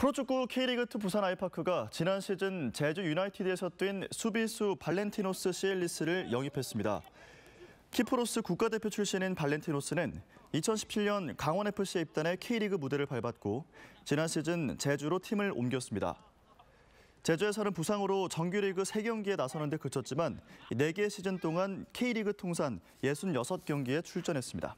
프로축구 K리그 2 부산 아이파크가 지난 시즌 제주 유나이티드에서 뛴 수비수 발렌티노스 시엘리스를 영입했습니다. 키프로스 국가대표 출신인 발렌티노스는 2017년 강원FC에 입단해 K리그 무대를 밟았고 지난 시즌 제주로 팀을 옮겼습니다. 제주에서는 부상으로 정규리그 3경기에 나서는 데 그쳤지만 4개 시즌 동안 K리그 통산 66경기에 출전했습니다.